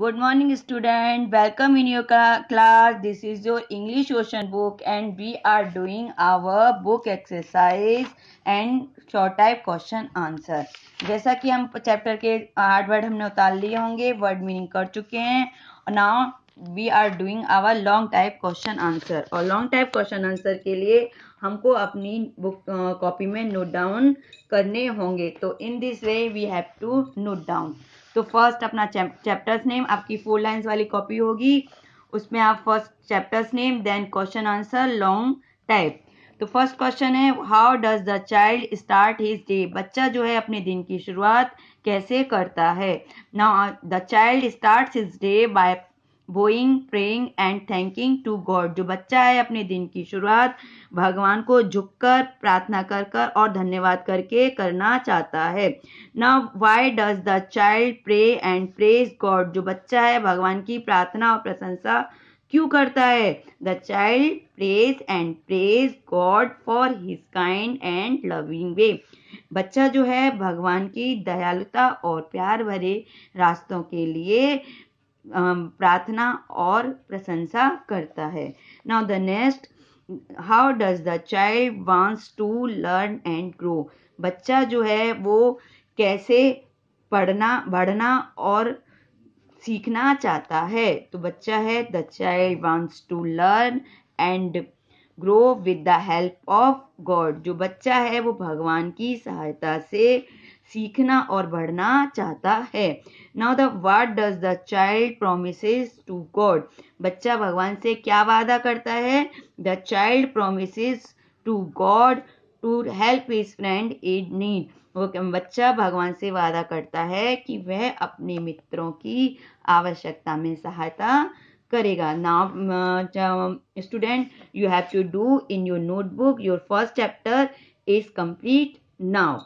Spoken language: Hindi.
good morning student welcome in your class this is your English ocean book and we are doing our book exercise and short type question answer जैसा कि हम चैप्टर के आठ वर्ड हमने उतार लिए होंगे वर्ड मीनिंग कर चुके हैं now we are doing our long type question answer और लॉन्ग टाइप क्वेश्चन आंसर के लिए हमको अपनी बुक कॉपी में नोट डाउन करने होंगे तो in this way we have to note down तो फर्स्ट अपना चैप्टर्स नेम आपकी फोर लाइंस वाली कॉपी होगी उसमें आप first chapters name then question answer long type तो फर्स्ट क्वेश्चन है how does the child start his day बच्चा जो है अपने दिन की शुरुआत कैसे करता है now the child start his day by bowing praying and thanking to God जो बच्चा है अपने दिन की शुरुआत भगवान को झुककर प्रार्थना कर कर और धन्यवाद करके करना चाहता है now why does the child pray and praise God जो बच्चा है भगवान की प्रार्थना और प्रशंसा क्यों करता है the child praise and praise God for his kind and loving way बच्चा जो है भगवान की दयालुता और प्यार भरे रास्तों के लिए प्रार्थना और प्रशंसा करता है now the next how does the child wants to learn and grow बच्चा जो है वो कैसे पढ़ना बढ़ना और सीखना चाहता है तो बच्चा है the child wants to learn and grow with the help of God जो बच्चा है वो भगवान की सहायता से सीखना और बढ़ना चाहता है now the what does the child promise to God बच्चा भगवान से क्या वादा करता है the child promise to God to help his friend in need वो बच्चा भगवान से वादा करता है कि वह अपने मित्रों की आवश्यकता में सहायता करेगा ना student you have to do in your notebook your first chapter is complete now